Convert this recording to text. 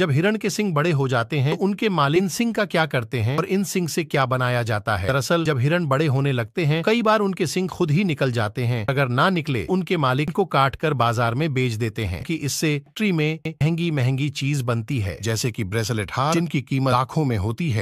जब हिरण के सिंह बड़े हो जाते हैं तो उनके मालिन सिंह का क्या करते हैं और इन सिंह से क्या बनाया जाता है दरअसल जब हिरण बड़े होने लगते हैं कई बार उनके सिंह खुद ही निकल जाते हैं अगर ना निकले उनके मालिक को काट कर बाजार में बेच देते हैं कि इससे ट्री में महंगी महंगी चीज बनती है जैसे कि ब्रेसलेट हार जिनकी कीमत लाखों में होती है